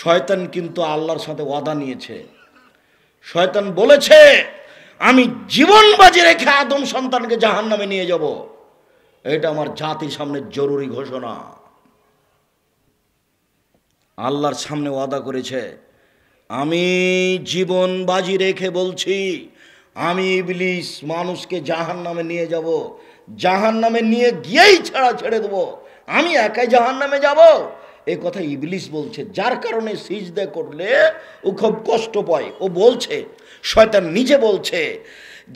শয়তান কিন্তু আল্লাহর সাথে ওয়াদা নিয়েছে শয়তান বলেছে আমি জীবন বাজি রেখে আদম সন্তানকে জাহান নামে নিয়ে যাব এটা আমার জাতির সামনে জরুরি ঘোষণা আল্লাহর সামনে ওয়াদা করেছে আমি জীবন বাজি রেখে বলছি আমি ইবলিস মানুষকে জাহান নামে নিয়ে যাব জাহান নামে নিয়ে গিয়েই ছাড়া ছেড়ে দেবো আমি একাই জাহান নামে যাবো এ কথা ইবলিশ বলছে যার কারণে সিজদা করলে ও খুব কষ্ট পায় ও বলছে শয়তান নিজে বলছে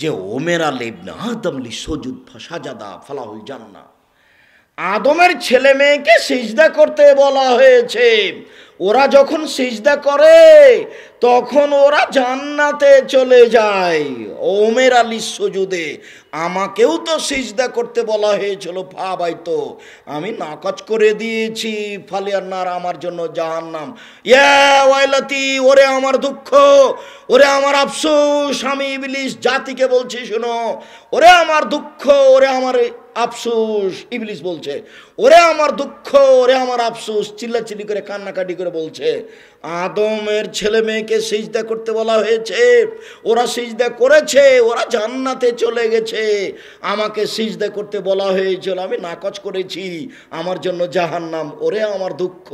যে ওমেরা লেবনা আদমলি সজুদ ফা সাজাদা ফালাহুল জান্না আদমের ছেলে মেয়েকে সিজদা করতে বলা হয়েছে ওরা যখন সিজদা করে তখন ওরা জান্নাতে চলে যায় ওমের আলী সজুদে আমাকেও তো সিজদা করতে বলা হয়েছিল ভাবাই তো আমি নাকচ করে দিয়েছি ফালিয়ান্নার আমার জন্য জাহান্নাম ওয়াইলাতি ওরে আমার দুঃখ ওরে আমার আফসোস আমি ইবলিস জাতিকে বলছি শোনো ওরে আমার দুঃখ ওরে আমার আফসুস ইবলিস বলছে ওরে আমার দুঃখ ওরে আমার আফসুস চিল্লাচিল্লি করে কান্নাকাটি করে বলছে আদমের ছেলে মেয়েকে সিজদা করতে বলা হয়েছে ওরা সিজদা করেছে ওরা জান্নাতে চলে গেছে আমাকে সিজদা করতে বলা হয়েছিল আমি নাকচ করেছি আমার জন্য জাহান্নাম ওরে আমার দুঃখ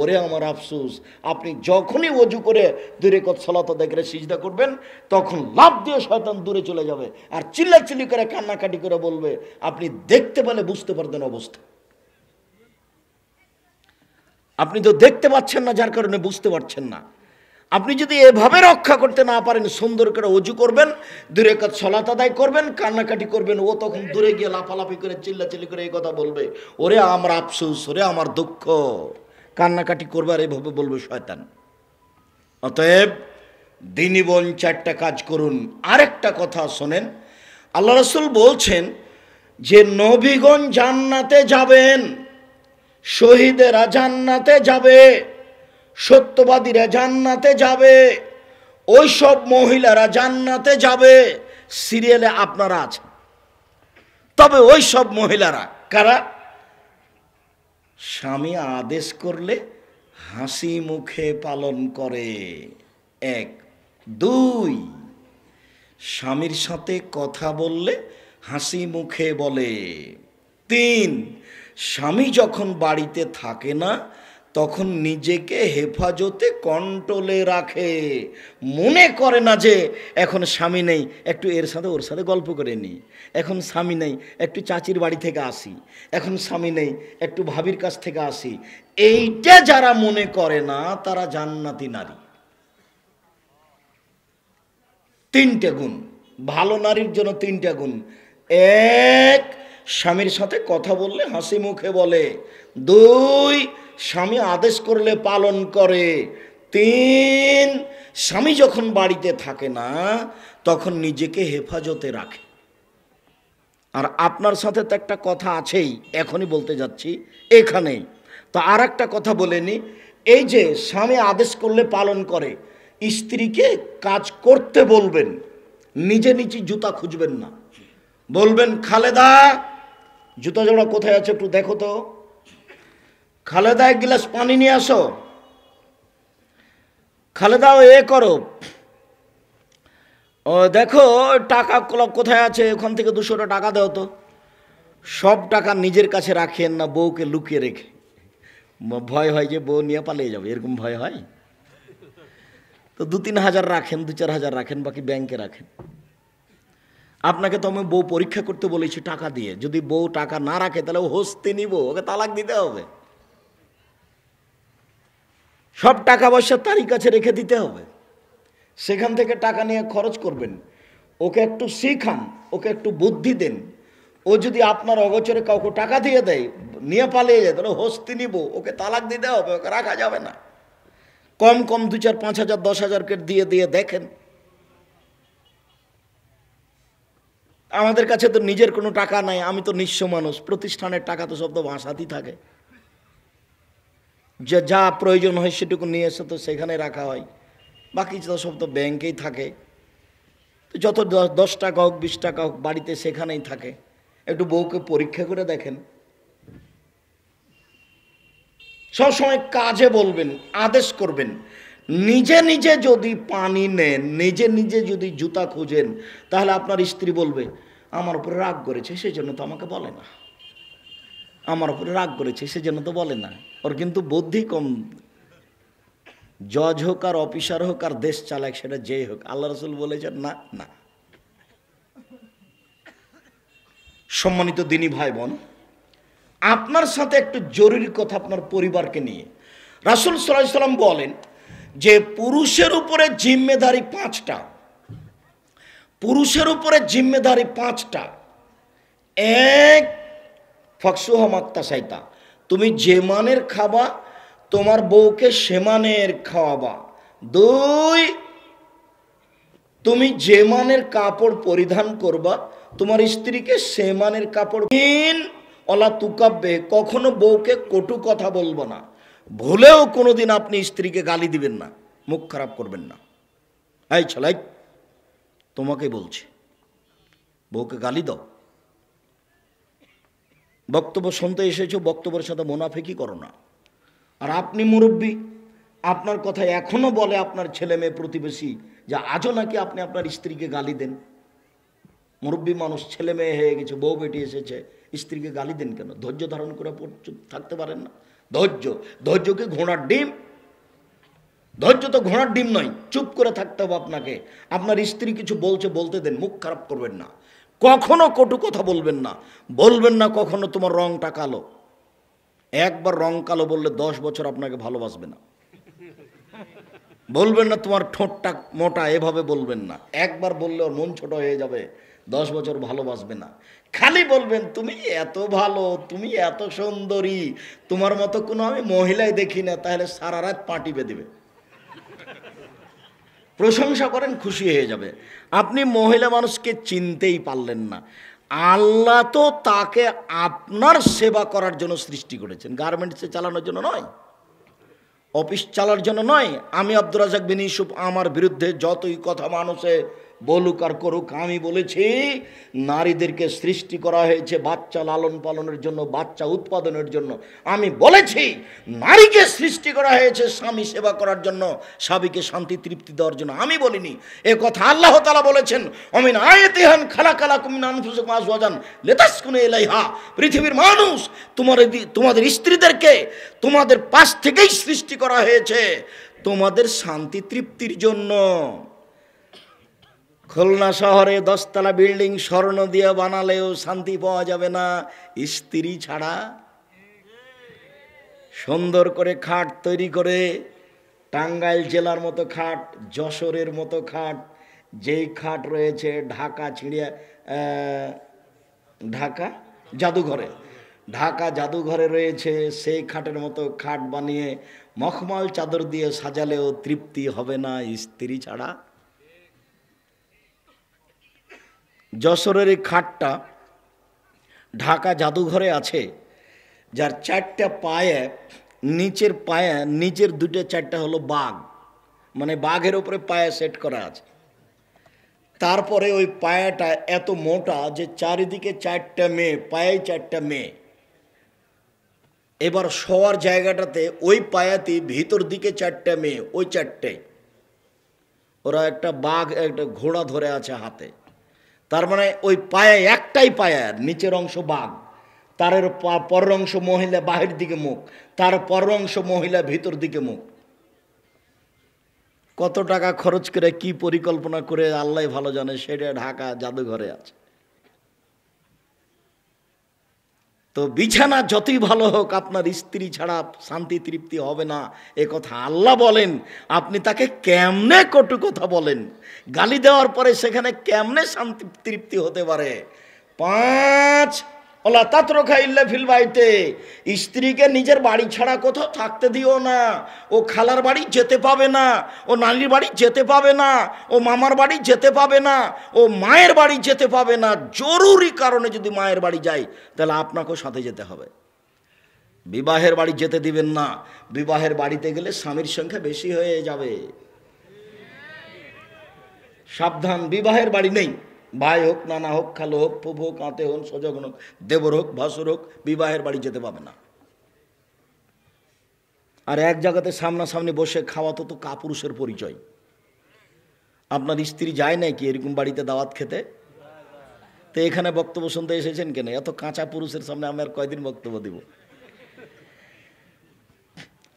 ওরে আমার আফসুস আপনি যখনই অজু করে দূরে কত সলাতা দেখে সিজদা করবেন তখন লাভ দিয়ে শয়তান দূরে চলে যাবে আর চিল্লাচিল্লি করে কান্নাকাটি করে বলবে আপনি দেখতে পেলে বুঝতে পারবেন অবস্থা আপনি তো দেখতে পাচ্ছেন না যার কারণে বুঝতে পারছেন না আপনি যদি এভাবে রক্ষা করতে না পারেন সুন্দর করে অজু করবেন দূরে কাজ সলাত আদায় করবেন কান্নাকাটি করবেন ও তখন দূরে গিয়ে লাফালাফি করে চিল্লাচিল্লি করে এই কথা বলবে ওরে আমার আফসুস ওরে আমার দুঃখ কান্নাকাটি করবে আর এভাবে বলবে শয়তান অতএব দিনী বোন চারটা কাজ করুন আরেকটা কথা শোনেন আল্লাহ রসুল বলছেন যে নবীগণ জান্নাতে যাবেন শহীদেরা জান্নাতে যাবে সত্যবাদীরা জান্নাতে যাবে ওই সব মহিলারা জান্নাতে যাবে সিরিয়ালে আপনারা আছেন তবে ওই সব মহিলারা কারা স্বামী আদেশ করলে হাসি মুখে পালন করে এক দুই স্বামীর সাথে কথা বললে হাসি মুখে বলে তিন স্বামী যখন বাড়িতে থাকে না তখন নিজেকে হেফাজতে কন্ট্রোলে রাখে মনে করে না যে এখন স্বামী নেই একটু এর সাথে ওর সাথে গল্প করে নিই এখন স্বামী নেই একটু চাচির বাড়ি থেকে আসি এখন স্বামী নেই একটু ভাবির কাছ থেকে আসি এইটা যারা মনে করে না তারা জান্নাতি নারী তিনটে গুণ ভালো নারীর জন্য তিনটে গুণ এক স্বামীর সাথে কথা বললে হাসি মুখে বলে দুই স্বামী আদেশ করলে পালন করে তিন স্বামী যখন বাড়িতে থাকে না তখন নিজেকে হেফাজতে রাখে আর আপনার সাথে তো একটা কথা আছেই এখনই বলতে যাচ্ছি এখানেই তো আর একটা কথা বলেনি এই যে স্বামী আদেশ করলে পালন করে স্ত্রীকে কাজ করতে বলবেন নিজে নিজে জুতা খুঁজবেন না বলবেন খালেদা জুতো জোড়া কোথায় আছে একটু দেখো তো খালেদা এক গ্লাস পানি নিয়ে আসো খালেদাও এ করো ও দেখো টাকা কোথায় আছে ওখান থেকে দুশোটা টাকা দেও তো সব টাকা নিজের কাছে রাখেন না বউকে লুকিয়ে রেখে ভয় হয় যে বউ নিয়ে পালিয়ে যাবে এরকম ভয় হয় তো দু তিন হাজার রাখেন দু চার হাজার রাখেন বাকি ব্যাংকে রাখেন আপনাকে তো আমি বউ পরীক্ষা করতে বলেছি টাকা দিয়ে যদি বউ টাকা না রাখে তাহলে ও হস্তে নিব ওকে তালাক দিতে হবে সব টাকা পয়সা তারই কাছে রেখে দিতে হবে সেখান থেকে টাকা নিয়ে খরচ করবেন ওকে একটু শিখান ওকে একটু বুদ্ধি দেন ও যদি আপনার অগোচরে কাউকে টাকা দিয়ে দেয় নিয়ে পালিয়ে যায় তাহলে হস্তি নিব ওকে তালাক দিতে হবে ওকে রাখা যাবে না কম কম দু চার পাঁচ হাজার দশ হাজারকে দিয়ে দিয়ে দেখেন আমাদের কাছে তো নিজের কোনো টাকা নাই আমি তো নিঃস্ব মানুষ প্রতিষ্ঠানের টাকা তো সব তো ভাষাতেই থাকে যে যা প্রয়োজন হয় সেটুকু নিয়ে এসে তো সেখানে রাখা হয় বাকি তো সব তো ব্যাংকেই থাকে যত দশ টাকা হোক বিশ টাকা হোক বাড়িতে সেখানেই থাকে একটু বউকে পরীক্ষা করে দেখেন সবসময় কাজে বলবেন আদেশ করবেন নিজে নিজে যদি পানি নেন নিজে নিজে যদি জুতা খোঁজেন তাহলে আপনার স্ত্রী বলবে আমার উপরে রাগ করেছে সেই জন্য তো আমাকে বলে না আমার উপরে রাগ করেছে সেই জন্য তো বলে না ওর কিন্তু বুদ্ধি কম জজ হোক আর অফিসার হোক আর দেশ চালাক সেটা যেই হোক আল্লাহ রসুল বলেছেন না না সম্মানিত দিনী ভাই বোন আপনার সাথে একটু জরুরি কথা আপনার পরিবারকে নিয়ে রাসুল সাল্লাম বলেন যে পুরুষের উপরে জিম্মেদারি পাঁচটা পুরুষের উপরে জিম্মেদারি পাঁচটা এক ফকসু হমাক্তা সাইতা তুমি যে মানের খাবা তোমার বউকে সেমানের খাওয়াবা দুই তুমি যে মানের কাপড় পরিধান করবা তোমার স্ত্রীকে সেমানের কাপড় তিন অলা তুকাব্বে কখনো বউকে কটু কথা বলবো না ভুলেও কোনো দিন আপনি স্ত্রীকে গালি দিবেন না মুখ খারাপ করবেন না এই ছলাই তোমাকে বলছে বউকে গালি দাও বক্তব্য শুনতে এসেছ বক্তব্যের সাথে মোনাফেকি করো না আর আপনি মুরব্বী আপনার কথা এখনো বলে আপনার ছেলে মেয়ে প্রতিবেশী যে আজও নাকি আপনি আপনার স্ত্রীকে গালি দেন মুরব্বী মানুষ ছেলে মেয়ে হয়ে গেছে বউ বেটি এসেছে স্ত্রীকে গালি দেন কেন ধৈর্য ধারণ করে থাকতে পারেন না ধৈর্য ধৈর্য কি ঘোড়ার ডিম ধৈর্য তো ঘোড়ার ডিম নয় চুপ করে থাকতে হবে আপনাকে আপনার স্ত্রী কিছু বলছে বলতে দেন মুখ খারাপ করবেন না কখনো কটু কথা বলবেন না বলবেন না কখনো তোমার রংটা কালো একবার রং কালো বললে দশ বছর আপনাকে ভালোবাসবে না বলবেন না তোমার ঠোঁটটা মোটা এভাবে বলবেন না একবার বললে ওর মন ছোট হয়ে যাবে দশ বছর ভালোবাসবে না খালি বলবেন তুমি এত ভালো তুমি এত সুন্দরী তোমার মতো কোনো আমি মহিলাই দেখি না তাহলে সারা রাত পাটি বেঁধেবে প্রশংসা করেন খুশি হয়ে যাবে আপনি মহিলা মানুষকে চিনতেই পারলেন না আল্লাহ তো তাকে আপনার সেবা করার জন্য সৃষ্টি করেছেন গার্মেন্টসে চালানোর জন্য নয় অফিস চালার জন্য নয় আমি আব্দুর রাজাক বিন ইসুফ আমার বিরুদ্ধে যতই কথা মানুষে বলুক আর করুক আমি বলেছি নারীদেরকে সৃষ্টি করা হয়েছে বাচ্চা লালন পালনের জন্য বাচ্চা উৎপাদনের জন্য আমি বলেছি নারীকে সৃষ্টি করা হয়েছে স্বামী সেবা করার জন্য স্বামীকে শান্তি তৃপ্তি দেওয়ার জন্য আমি বলিনি এ কথা আল্লাহ তালা বলেছেন অমিন তেহান খালা খালা কুমিন আনফুসে লেতাস কুনে এলাইহা পৃথিবীর মানুষ তোমার তোমাদের স্ত্রীদেরকে তোমাদের পাশ থেকেই সৃষ্টি করা হয়েছে তোমাদের শান্তি তৃপ্তির জন্য খুলনা শহরে দশতলা বিল্ডিং স্বর্ণ দিয়ে বানালেও শান্তি পাওয়া যাবে না স্ত্রী ছাড়া সুন্দর করে খাট তৈরি করে টাঙ্গাইল জেলার মতো খাট যশোরের মতো খাট যেই খাট রয়েছে ঢাকা ছিড়িয়া ঢাকা জাদুঘরে ঢাকা জাদুঘরে রয়েছে সেই খাটের মতো খাট বানিয়ে মখমাল চাদর দিয়ে সাজালেও তৃপ্তি হবে না স্ত্রী ছাড়া যশোরের এই খাটটা ঢাকা জাদুঘরে আছে যার চারটা পায়ে নিচের পায়ে নিচের দুটো চারটা হলো বাঘ মানে বাঘের ওপরে পায়ে সেট করা আছে তারপরে ওই পায়াটা এত মোটা যে চারিদিকে চারটা মেয়ে পায়ে চারটা মেয়ে এবার শোয়ার জায়গাটাতে ওই পায়াতে ভিতর দিকে চারটা মেয়ে ওই চারটে ওরা একটা বাঘ একটা ঘোড়া ধরে আছে হাতে তার মানে ওই পায়ে একটাই পায়ার নিচের অংশ বাঘ তার পরের অংশ মহিলা বাহির দিকে মুখ তার পরের অংশ মহিলা ভিতর দিকে মুখ কত টাকা খরচ করে কি পরিকল্পনা করে আল্লাহ ভালো জানে সেটা ঢাকা জাদুঘরে আছে তো বিছানা যতই ভালো হোক আপনার স্ত্রী ছাড়া শান্তি তৃপ্তি হবে না এ কথা আল্লাহ বলেন আপনি তাকে কেমনে কটু কথা বলেন গালি দেওয়ার পরে সেখানে কেমনে শান্তি তৃপ্তি হতে পারে পাঁচ ওলা তাত রোখা ইল্লা ফিল বাড়িতে স্ত্রীকে নিজের বাড়ি ছাড়া কোথাও থাকতে দিও না ও খালার বাড়ি যেতে পাবে না ও নানির বাড়ি যেতে পাবে না ও মামার বাড়ি যেতে পাবে না ও মায়ের বাড়ি যেতে পাবে না জরুরি কারণে যদি মায়ের বাড়ি যায় তাহলে আপনাকেও সাথে যেতে হবে বিবাহের বাড়ি যেতে দিবেন না বিবাহের বাড়িতে গেলে স্বামীর সংখ্যা বেশি হয়ে যাবে সাবধান বিবাহের বাড়ি নেই ভাই হোক নানা হোক খালো হোক ফুফু হোক আঁতে হোক সজগন হোক দেবর হোক ভাসুর হোক বিবাহের বাড়ি যেতে পাবে না আর এক জায়গাতে সামনাসামনি বসে খাওয়া তো তো কাপুরুষের পরিচয় আপনার স্ত্রী যায় কি এরকম বাড়িতে দাওয়াত খেতে তো এখানে বক্তব্য শুনতে এসেছেন কেন এত কাঁচা পুরুষের সামনে আমি আর কয়দিন বক্তব্য দেব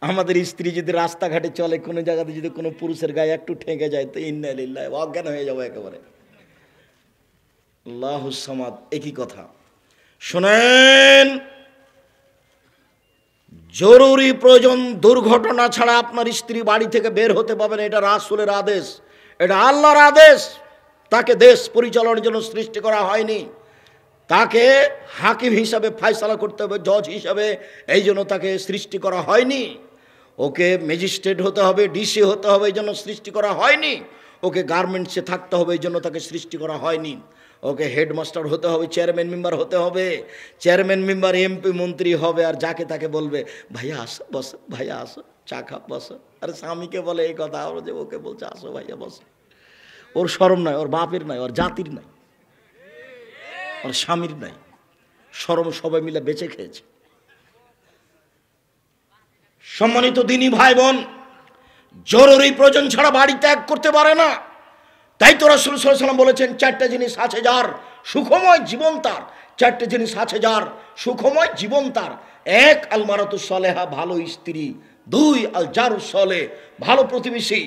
আমাদের স্ত্রী যদি রাস্তাঘাটে চলে কোনো জায়গাতে যদি কোনো পুরুষের গায়ে একটু ঠেকে যায় তো লিল্লায় অজ্ঞান হয়ে যাবো একেবারে আল্লাহসামাদ একই কথা শোনেন জরুরি প্রয়োজন দুর্ঘটনা ছাড়া আপনার স্ত্রী বাড়ি থেকে বের হতে পাবেন এটা রাসুলের আদেশ এটা আল্লাহর আদেশ তাকে দেশ পরিচালনার জন্য সৃষ্টি করা হয়নি তাকে হাকিম হিসাবে ফায়সালা করতে হবে জজ হিসাবে এই জন্য তাকে সৃষ্টি করা হয়নি ওকে ম্যাজিস্ট্রেট হতে হবে ডিসি হতে হবে এই জন্য সৃষ্টি করা হয়নি ওকে গার্মেন্টসে থাকতে হবে এই জন্য তাকে সৃষ্টি করা হয়নি ওকে হেডমাস্টার হতে হবে চেয়ারম্যান মেম্বার হতে হবে চেয়ারম্যান মেম্বার এমপি মন্ত্রী হবে আর যাকে তাকে বলবে ভাইয়া আসো বসো ভাইয়া আসো চা খা বসো আরে স্বামীকে বলে এই কথা আমরা যে ওকে বলছে আসো ভাইয়া বসো ওর সরম নাই ওর বাপের নাই ওর জাতির নাই ওর স্বামীর নাই সরম সবাই মিলে বেঁচে খেয়েছে সম্মানিত দিনী ভাই বোন জরুরি প্রয়োজন ছাড়া বাড়ি ত্যাগ করতে পারে না তাই তো রসুল সাল্লাম বলেছেন চারটে জিনিস আছে যার সুখময় জীবন তার চারটে জিনিস আছে যার সুখময় জীবন তার এক আল সলে সলেহা ভালো স্ত্রী দুই আল জারু সলে ভালো প্রতিবেশী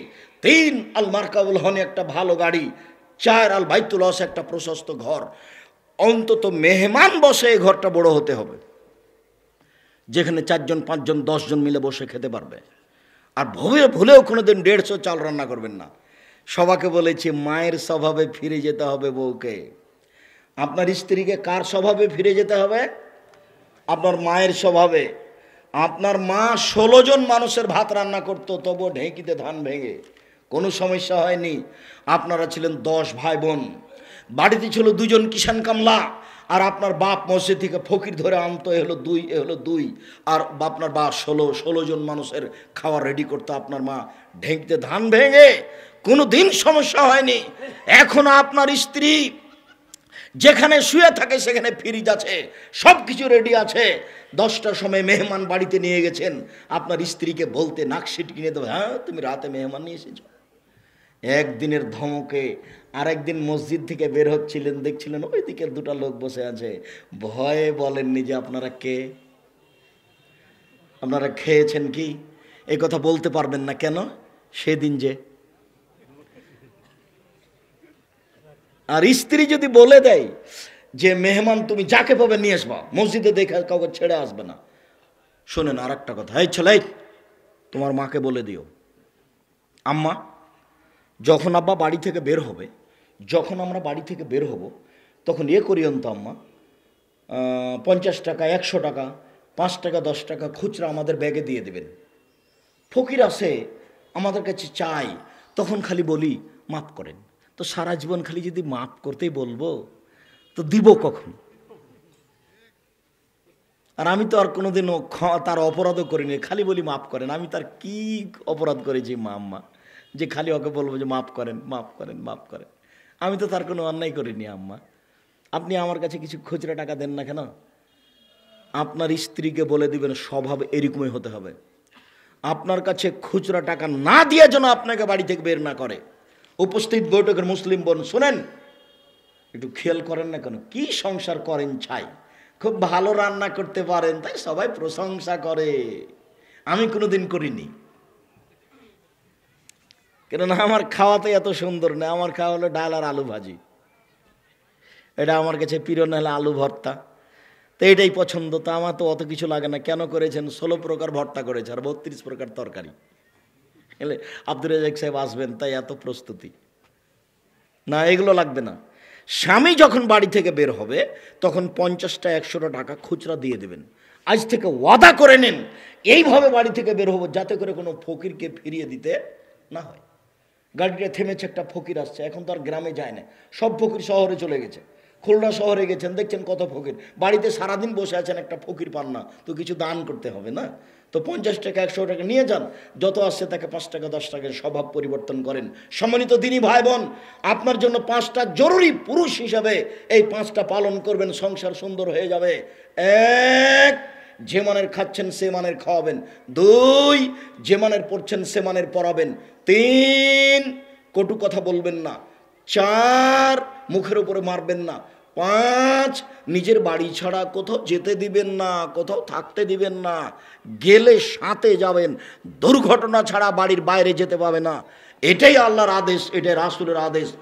তিন আল মার্কাউল হনে একটা ভালো গাড়ি চার আল বাইতুল হস একটা প্রশস্ত ঘর অন্তত মেহমান বসে এই ঘরটা বড় হতে হবে যেখানে চারজন পাঁচজন দশজন মিলে বসে খেতে পারবে আর ভুলে ভুলেও কোনোদিন দেড়শো চাল রান্না করবেন না সবাকে বলেছি মায়ের স্বভাবে ফিরে যেতে হবে বউকে আপনার স্ত্রীকে কার স্বভাবে ফিরে যেতে হবে আপনার মায়ের স্বভাবে আপনার মা ষোলো জন মানুষের ভাত রান্না করতো তবুও ঢেঁকিতে ধান ভেঙে কোনো সমস্যা হয়নি আপনারা ছিলেন দশ ভাই বোন বাড়িতে ছিল দুজন কিষান কামলা আর আপনার বাপ মসজিদ থেকে ফকির ধরে আনতো এ হলো দুই এ হলো দুই আর আপনার বাপ ষোলো ষোলো জন মানুষের খাওয়া রেডি করতো আপনার মা ঢেঁকতে ধান ভেঙে কোনো দিন সমস্যা হয়নি এখনো আপনার স্ত্রী যেখানে শুয়ে থাকে সেখানে ফ্রিজ আছে সব কিছু রেডি আছে দশটার সময় মেহমান বাড়িতে নিয়ে গেছেন আপনার স্ত্রীকে বলতে নাকশিট কিনে দেবে হ্যাঁ তুমি রাতে মেহমান নিয়ে এসেছ একদিনের ধমকে আরেকদিন মসজিদ থেকে বের হচ্ছিলেন দেখছিলেন ওই দিকের দুটো লোক বসে আছে ভয়ে বলেননি যে আপনারা কে আপনারা খেয়েছেন কি এই কথা বলতে পারবেন না কেন সেদিন যে আর স্ত্রী যদি বলে দেয় যে মেহমান তুমি যাকে পাবে নিয়ে আসবা মসজিদে দেখে কাউকে ছেড়ে আসবে না শোনেন আর একটা কথা এই ছেলে তোমার মাকে বলে দিও আম্মা যখন আব্বা বাড়ি থেকে বের হবে যখন আমরা বাড়ি থেকে বের হব তখন এ করি অন্ত আম্মা পঞ্চাশ টাকা একশো টাকা পাঁচ টাকা দশ টাকা খুচরা আমাদের ব্যাগে দিয়ে দেবেন ফকির আসে আমাদের কাছে চাই তখন খালি বলি মাফ করেন তো সারা জীবন খালি যদি মাপ করতেই বলবো তো দিব কখন আর আমি তো আর কোনোদিন তার অপরাধও করিনি খালি বলি মাফ করেন আমি তার কি অপরাধ করেছি মা আম্মা যে খালি ওকে বলবো যে মাফ করেন মাফ করেন মাফ করেন আমি তো তার কোনো অন্যায় করিনি আম্মা আপনি আমার কাছে কিছু খুচরা টাকা দেন না কেন আপনার স্ত্রীকে বলে দিবেন স্বভাব এরকমই হতে হবে আপনার কাছে খুচরা টাকা না দিয়ে যেন আপনাকে বাড়ি থেকে বের না করে উপস্থিত বৈঠকের মুসলিম বোন শোনেন একটু খেয়াল করেন না কেন কি সংসার করেন ছাই খুব ভালো রান্না করতে পারেন তাই সবাই প্রশংসা করে আমি কোনো দিন করিনি কেননা আমার খাওয়াতে এত সুন্দর না আমার খাওয়া হলো ডাল আর আলু ভাজি এটা আমার কাছে পিরন হলে আলু ভর্তা তো এটাই পছন্দ তো আমার তো অত কিছু লাগে না কেন করেছেন ষোলো প্রকার ভর্তা করেছে আর বত্রিশ প্রকার তরকারি এলে আব্দুর রাজাক সাহেব আসবেন তাই এত প্রস্তুতি না এগুলো লাগবে না স্বামী যখন বাড়ি থেকে বের হবে তখন পঞ্চাশটা একশোটা টাকা খুচরা দিয়ে দেবেন আজ থেকে ওয়াদা করে নেন এইভাবে বাড়ি থেকে বের হবো যাতে করে কোনো ফকিরকে ফিরিয়ে দিতে না হয় গাড়িটা থেমেছে একটা ফকির আসছে এখন তো আর গ্রামে যায় না সব ফকির শহরে চলে গেছে খুলনা শহরে গেছেন দেখছেন কত ফকির বাড়িতে সারাদিন বসে আছেন একটা ফকির পান না তো কিছু দান করতে হবে না তো পঞ্চাশ টাকা একশো টাকা নিয়ে যান যত আসছে তাকে পাঁচ টাকা দশ টাকার স্বভাব পরিবর্তন করেন সম্মানিত দিনী ভাই বোন আপনার জন্য পাঁচটা জরুরি পুরুষ হিসাবে এই পাঁচটা পালন করবেন সংসার সুন্দর হয়ে যাবে এক যে মানের খাচ্ছেন সে মানের খাওয়াবেন দুই যে মানের পড়ছেন সে মানের পড়াবেন তিন কটু কথা বলবেন না চার মুখের উপরে মারবেন না পাঁচ নিজের বাড়ি ছাড়া কোথাও যেতে দিবেন না কোথাও থাকতে দিবেন না গেলে সাথে যাবেন দুর্ঘটনা ছাড়া বাড়ির বাইরে যেতে পাবে না এটাই আল্লাহর আদেশ এটাই রাসুলের আদেশ